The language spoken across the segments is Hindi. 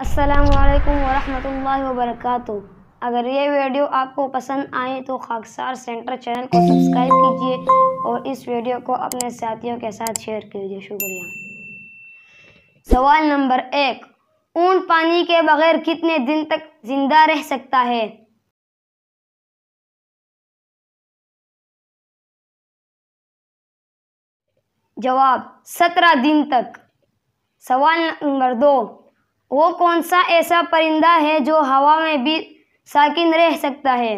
असलकम वरहमल वरक अगर ये वीडियो आपको पसंद आए तो खाकसार सेंटर चैनल को सब्सक्राइब कीजिए और इस वीडियो को अपने साथियों के साथ शेयर कीजिए शुक्रिया सवाल नंबर एक ऊन पानी के बगैर कितने दिन तक जिंदा रह सकता है जवाब सत्रह दिन तक सवाल नंबर दो वो कौन सा ऐसा परिंदा है जो हवा में भी साकिन रह सकता है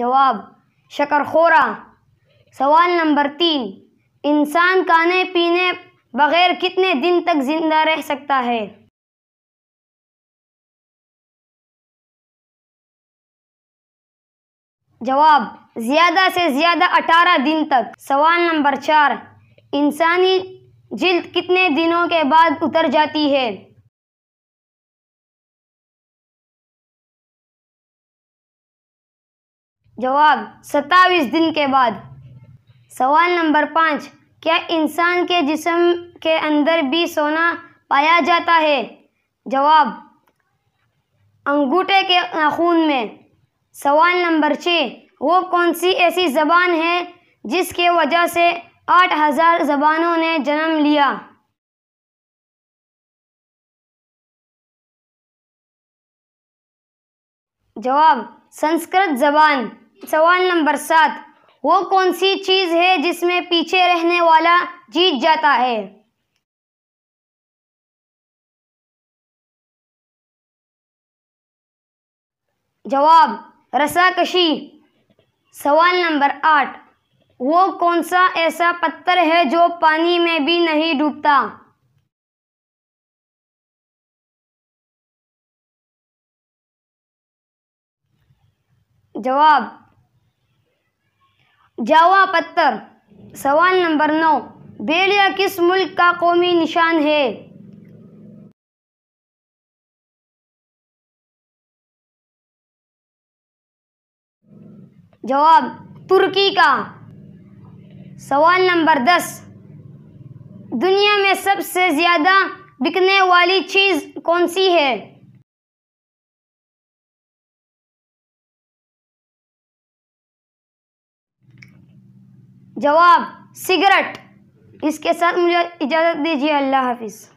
जवाब शकरखोरा सवाल नंबर तीन इंसान खाने पीने बगैर कितने दिन तक जिंदा रह सकता है जवाब ज़्यादा से ज़्यादा अठारह दिन तक सवाल नंबर चार इंसानी जिल्द कितने दिनों के बाद उतर जाती है जवाब सत्ताईस दिन के बाद सवाल नंबर पाँच क्या इंसान के जिसम के अंदर भी सोना पाया जाता है जवाब अंगूठे के नाखून में सवाल नंबर छः वो कौन सी ऐसी ज़बान है जिसके वजह से आठ हज़ार ज़बानों ने जन्म लिया जवाब संस्कृत ज़बान सवाल नंबर सात वो कौन सी चीज़ है जिसमें पीछे रहने वाला जीत जाता है जवाब रसाकशी सवाल नंबर आठ वो कौन सा ऐसा पत्थर है जो पानी में भी नहीं डूबता जवाब जावा पत्थर सवाल नंबर नौ भेड़िया किस मुल्क का कौमी निशान है जवाब तुर्की का सवाल नंबर दस दुनिया में सबसे ज़्यादा बिकने वाली चीज़ कौन सी है जवाब सिगरेट इसके साथ मुझे इजाज़त दीजिए अल्लाह हाफिज़